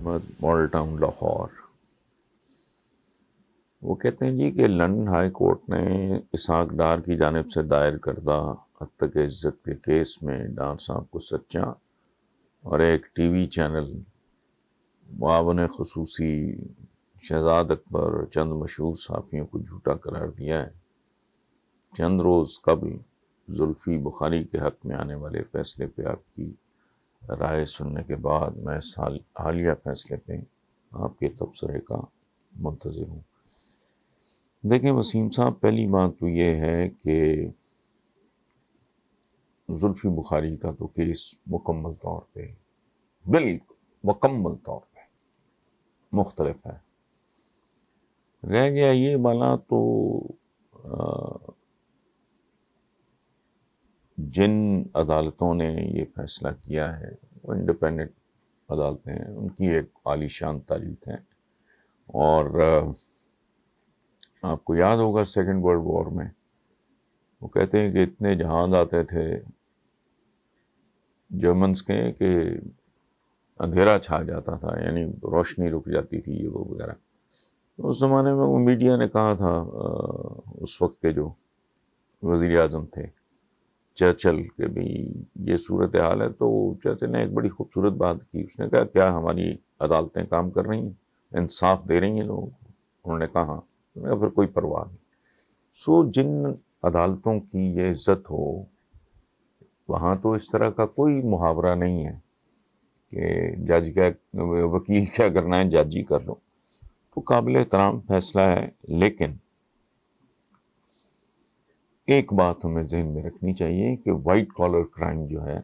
Ahmad model town Lahore वो कहते हैं जी कि लंदन हाई कोर्ट ने इसहाक डार की जानब से दायर करदा हत्क इज़्ज़त के केस में डार साहब को सच्चा और एक टी वी चैनल मुआवन खसूसी शहजाद अकबर और चंद मशहूर साफियों को झूठा करार दिया है चंद रोज़ कबल जुल्फ़ी बुखारी के हक़ में आने वाले फ़ैसले पे आपकी राय सुनने के बाद मैं हालिया फैसले पे आपके तबसरे का मंतज़र हूँ देखें वसीम साहब पहली बात तो ये है कि जुल्फ़ी बुखारी का तो केस मुकम्मल तौर पे बिल्कुल मुकम्मल तौर पे मुख्तलफ है रह गया ये वाला तो जिन अदालतों ने ये फैसला किया है वो इंडिपेंडेंट अदालतें हैं उनकी एक आलीशान तारीख है और आपको याद होगा सेकेंड वर्ल्ड वॉर में वो कहते हैं कि इतने जहाज आते थे जर्मन्स के कि अंधेरा छा जाता था यानी रोशनी रुक जाती थी ये वो वगैरह तो उस ज़माने में वो मीडिया ने कहा था उस वक्त के जो वज़ी अजम थे चर्चल के भी ये सूरत हाल है तो चर्चल ने एक बड़ी खूबसूरत बात की उसने कहा क्या हमारी अदालतें काम कर रही हैं इंसाफ दे रही हैं लोगों को उन्होंने कहा उन्होंने हाँ। फिर कोई परवाह नहीं सो जिन अदालतों की ये इज्जत हो वहाँ तो इस तरह का कोई मुहावरा नहीं है कि जज क्या वकील क्या करना है जज ही कर लो तो काबिल एहतराम फैसला है लेकिन एक बात हमें जहन में रखनी चाहिए कि वाइट कॉलर क्राइम जो है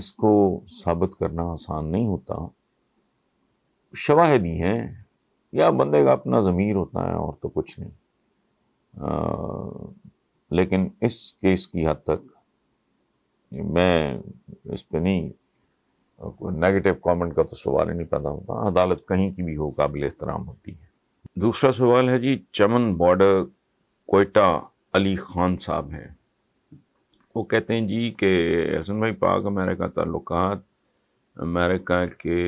इसको साबित करना आसान नहीं होता शवाहदी हैं या बंदे का अपना ज़मीर होता है और तो कुछ नहीं आ, लेकिन इस केस की हद तक मैं इस पर नहीं नेगेटिव कमेंट का तो सवाल ही नहीं पैदा होता अदालत कहीं की भी हो काबिल एहतराम होती है दूसरा सवाल है जी चमन बॉर्डर कोयटा अली ख़ान साहब हैं वो कहते हैं जी कि हसन भाई पाक अमेरिका ताल्लुक अमेरिका के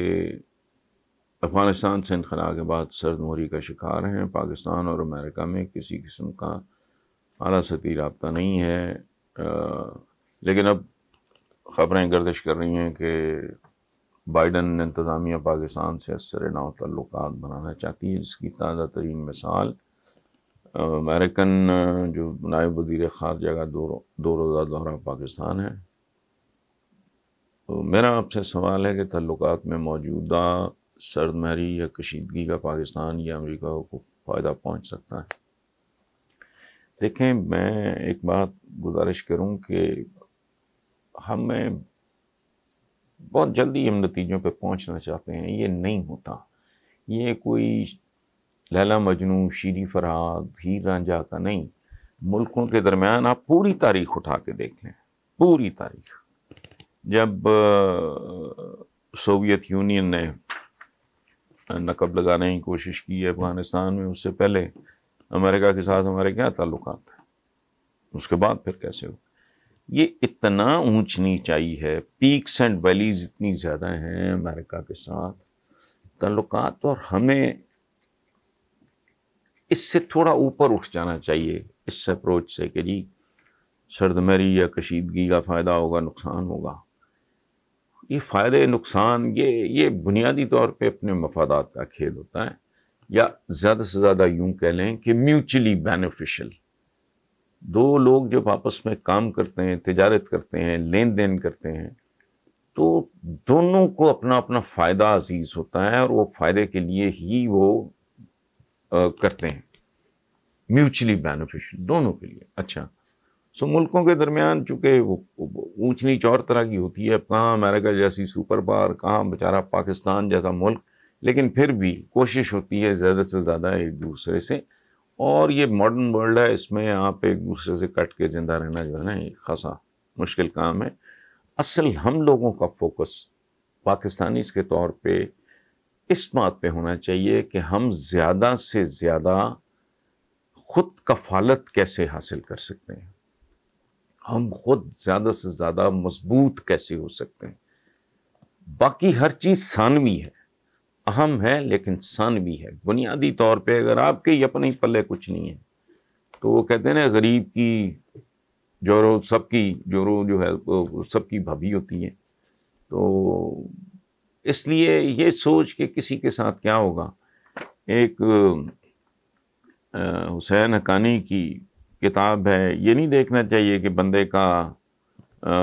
अफ़गानिस्तान से इनखला के बाद सर्द मोरी का शिकार हैं पाकिस्तान और अमेरिका में किसी किस्म का अला सती रबता नहीं है आ, लेकिन अब ख़बरें गर्दिश कर रही हैं कि बाइडन इंतज़ामिया पाकिस्तान से असर नाव तल्लक बनाना चाहती है जिसकी ताज़ा तरीन मिसाल अमेरिकन जो नायब वजीर खारजा का दो रोज़ा दौरा पाकिस्तान है तो मेरा आपसे सवाल है कि तल्लुकात में मौजूदा सरदमहरी या कशीदगी का पाकिस्तान या अमेरिका को फ़ायदा पहुँच सकता है देखें मैं एक बात गुजारिश करूँ कि हमें बहुत जल्दी हम नतीजों पर पहुँचना चाहते हैं ये नहीं होता ये कोई लैला मजनू शीरी फरहाद हीर रांझा का नहीं मुल्कों के दरमियान आप पूरी तारीख उठा के देख लें पूरी तारीख जब सोवियत यूनियन ने नकब लगाने की कोशिश की अफ़गानिस्तान में उससे पहले अमेरिका के साथ हमारे क्या ताल्लुक थे उसके बाद फिर कैसे हो ये इतना ऊंच आई है पीक्स एंड वैलीज इतनी ज़्यादा हैं अमेरिका के साथ ताल्लुकात और हमें इससे थोड़ा ऊपर उठ जाना चाहिए इस अप्रोच से कि जी सरदमरी या कशीदगी का फ़ायदा होगा नुकसान होगा ये फ़ायदे नुकसान ये ये बुनियादी तौर पे अपने मफादात का खेल होता है या ज़्यादा से ज़्यादा यूँ कह लें कि म्यूचुअली बेनिफिशियल दो लोग जब आपस में काम करते हैं तजारत करते हैं लेन देन करते हैं तो दोनों को अपना अपना फ़ायदा अजीज़ होता है और वो फ़ायदे के लिए ही वो करते हैं म्यूचुअली बेनिफिशियल दोनों के लिए अच्छा सो मुल्कों के दरमियान चूँकि ऊँच नीच और तरह की होती है अब कहाँ अमेरिका जैसी सुपर पावर कहाँ बेचारा पाकिस्तान जैसा मुल्क लेकिन फिर भी कोशिश होती है ज़्यादा से ज़्यादा एक दूसरे से और ये मॉडर्न वर्ल्ड है इसमें आप एक दूसरे से कट के ज़िंदा रहना जो है ना एक खासा मुश्किल काम है असल हम लोगों का फोकस पाकिस्तानी के तौर पर इस बात पे होना चाहिए कि हम ज़्यादा से ज़्यादा खुद कफालत कैसे हासिल कर सकते हैं हम खुद ज़्यादा से ज़्यादा मजबूत कैसे हो सकते हैं बाकी हर चीज़ सानवी है अहम है लेकिन सानवी है बुनियादी तौर पे अगर आपके ही अपने ही पल्ले कुछ नहीं है तो वो कहते हैं ना गरीब की जोरो सबकी जोरो जो है सबकी भभी होती है तो इसलिए ये सोच के किसी के साथ क्या होगा एक हुसैन हकानी की किताब है ये नहीं देखना चाहिए कि बंदे का आ,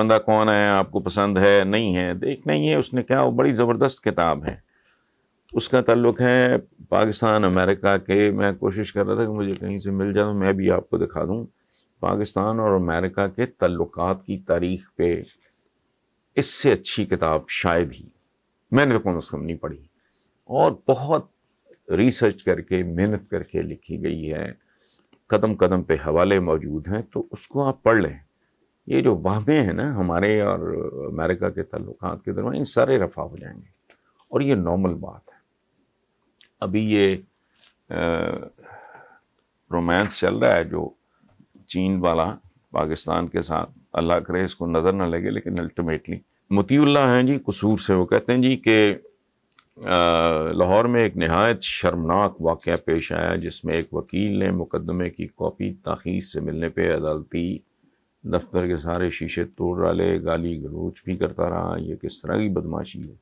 बंदा कौन है आपको पसंद है नहीं है देखना ही है उसने क्या वो बड़ी ज़बरदस्त किताब है उसका ताल्लुक है पाकिस्तान अमेरिका के मैं कोशिश कर रहा था कि मुझे कहीं से मिल जाए तो मैं भी आपको दिखा दूँ पाकिस्तान और अमेरिका के तल्लुकात की तारीख पे इससे अच्छी किताब शायद ही मैंने तो कम अज़ कम नहीं पढ़ी और बहुत रिसर्च करके मेहनत करके लिखी गई है कदम कदम पे हवाले मौजूद हैं तो उसको आप पढ़ लें ये जो वाहमें हैं ना हमारे और अमेरिका के तल्लु के दरमियान इन सारे रफा हो जाएंगे और ये नॉर्मल बात है अभी ये रोमांस चल रहा है जो चीन वाला पाकिस्तान के साथ अल्लाह करे इसको नज़र ना लगे लेकिन अल्टीमेटली मतील्ला हैं जी कसूर से वो कहते हैं जी कि लाहौर में एक नहायत शर्मनाक वाक़ पेश आया जिसमें एक वकील ने मुकदमे की कॉपी तखीस से मिलने पर अदालती दफ्तर के सारे शीशे तोड़ डाले गाली गलोच भी करता रहा यह किस तरह की बदमाशी है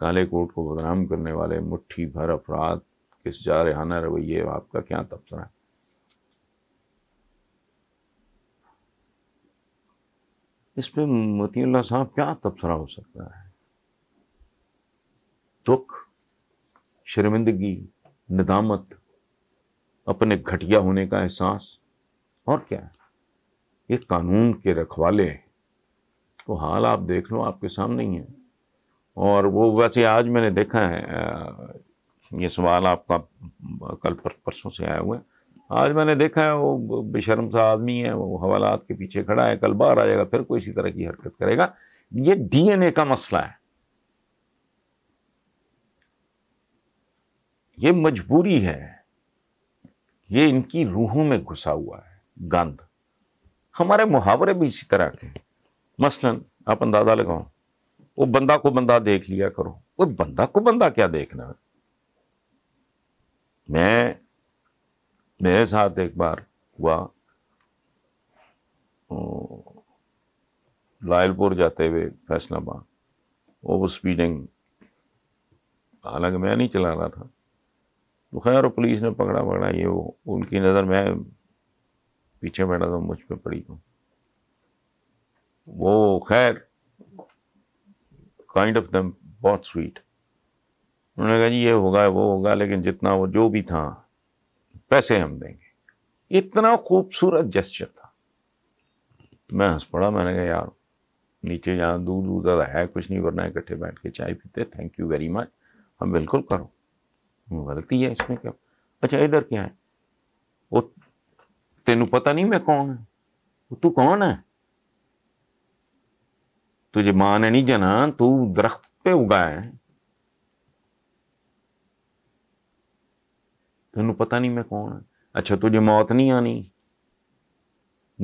काले कोट को बदनाम करने वाले मुट्ठी भर अफराद किस जा जारहाना रवैये आपका क्या तबसरा है इस पर मतील्ला साहब क्या तबसरा हो सकता है दुख शर्मिंदगी नदामत अपने घटिया होने का एहसास और क्या ये कानून के रखवाले तो हाल आप देख लो आपके सामने ही है और वो वैसे आज मैंने देखा है ये सवाल आपका कल पर परसों से आया हुआ है आज मैंने देखा है वो बेशरम सा आदमी है वो हवालात के पीछे खड़ा है कल बाहर आ जाएगा फिर कोई इसी तरह की हरकत करेगा ये डीएनए का मसला है ये मजबूरी है ये इनकी रूहों में घुसा हुआ है गंद हमारे मुहावरे भी इसी तरह के मसलन आप अंदाजा लगाओ वो बंदा को बंदा देख लिया करो वो बंदा को बंदा क्या देखना है मैं मेरे साथ एक बार हुआ लायलपुर जाते हुए फैसलाबाद ओवर स्पीडिंग हालांकि मैं नहीं चला रहा था तो खैर पुलिस ने पकड़ा पकड़ा ये वो उनकी नज़र मैं पीछे बैठा था मुझ पर पड़ी तो वो खैर काइंड ऑफ दम बहुत स्वीट उन्होंने कहा जी ये होगा वो होगा लेकिन जितना वो जो भी था पैसे हम देंगे इतना खूबसूरत जेस्चर था मैं हंस पड़ा मैंने कहा यार नीचे यहाँ दूर दूर ज़्यादा है कुछ नहीं वरना इकट्ठे बैठ के चाय पीते थैंक यू वेरी मच हम बिल्कुल करो गलती है इसमें क्या अच्छा इधर क्या है वो तेन पता नहीं मैं कौन है तू कौन है तुझे माँ ने नहीं जाना तू दरख्त पे उगा है तेन पता नहीं मैं कौन ਹਾਂ अच्छा तुझे मौत नहीं आनी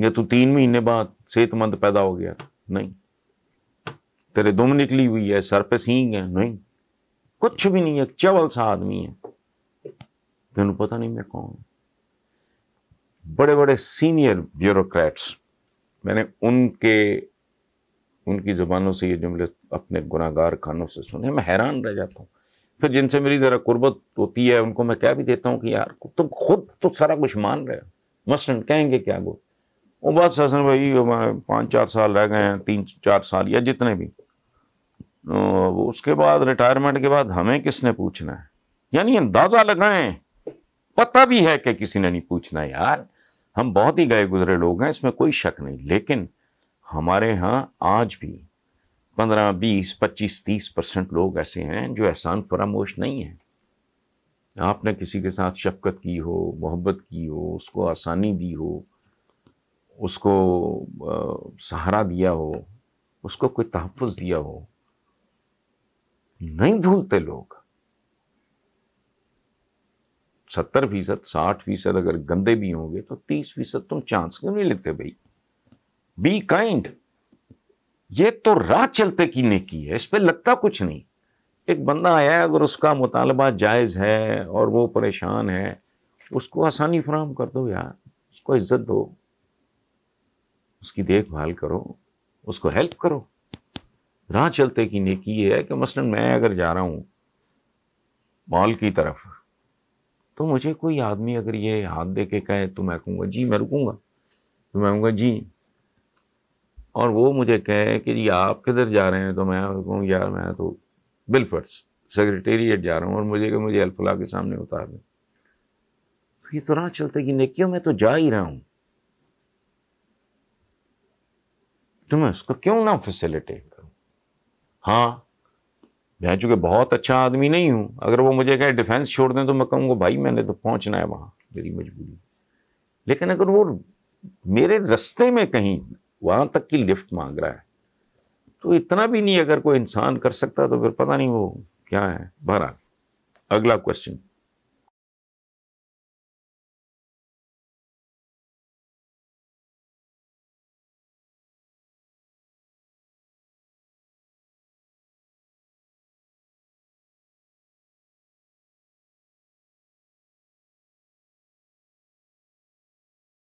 या तू तीन महीने बाद सेहतमंद पैदा हो गया नहीं तेरे दुम निकली हुई है सर पे सींग है नहीं कुछ भी नहीं है चवल सा आदमी है तेन पता नहीं मैं कौन बड़े बड़े सीनियर ब्यूरोक्रेट्स मैंने उनके उनकी ज़बानों से ये जुमले अपने गुनागार खानों से सुने मैं हैरान रह जाता हूँ फिर जिनसे मेरी ज़रा कुर्बत होती है उनको मैं कह भी देता हूँ कि यार तुम खुद तो सारा कुछ मान रहे हो मसलन कहेंगे क्या गो वो बात हसन भाई हमारे पाँच चार साल रह गए हैं तीन चार साल या जितने भी उसके बाद रिटायरमेंट के बाद हमें किसने पूछना है यानी अंदाज़ा लगाएं पता भी है कि किसी ने नहीं पूछना यार हम बहुत ही गए गुजरे लोग हैं इसमें कोई शक नहीं लेकिन हमारे यहाँ आज भी पंद्रह बीस पच्चीस तीस परसेंट लोग ऐसे हैं जो एहसान फरामोश नहीं हैं आपने किसी के साथ शफकत की हो मोहब्बत की हो उसको आसानी दी हो उसको आ, सहारा दिया हो उसको कोई तहफ़ दिया हो नहीं भूलते लोग सत्तर फीसद साठ फीसद अगर गंदे भी होंगे तो तीस फीसद तुम चांस क्यों नहीं लेते भाई बी काइंड ये तो राह चलते की नेकी है इस पर लगता कुछ नहीं एक बंदा आया है अगर उसका मुतालबा जायज़ है और वो परेशान है उसको आसानी फराहम कर दो यार उसको इज्जत दो उसकी देखभाल करो उसको हेल्प करो राह चलते की नेकी है कि मसलन मैं अगर जा रहा हूं मॉल की तरफ तो मुझे कोई आदमी अगर ये हाथ दे के कहे तो मैं कहूंगा जी मैं रुकूंगा तो मैं कहूंगा जी और वो मुझे कहे कि जी आप किधर जा रहे हैं तो मैं कहूँ यार मैं तो बिलफर्ट्स सेक्रेटेरिएट जा रहा हूँ और मुझे कि मुझे अल्फला के सामने उतार दें तो ये तो राह चलते कि नेकियों में तो जा ही रहा हूँ तो मैं उसको क्यों ना फैसिलिटेट करूँ हाँ मैं चूंकि बहुत अच्छा आदमी नहीं हूँ अगर वो मुझे कहे डिफेंस छोड़ दें तो मैं कहूँगा भाई मैंने तो पहुँचना है वहाँ मेरी मजबूरी लेकिन अगर वो मेरे रस्ते में कहीं वहां तक की लिफ्ट मांग रहा है तो इतना भी नहीं अगर कोई इंसान कर सकता तो फिर पता नहीं वो क्या है बहरहाल अगला क्वेश्चन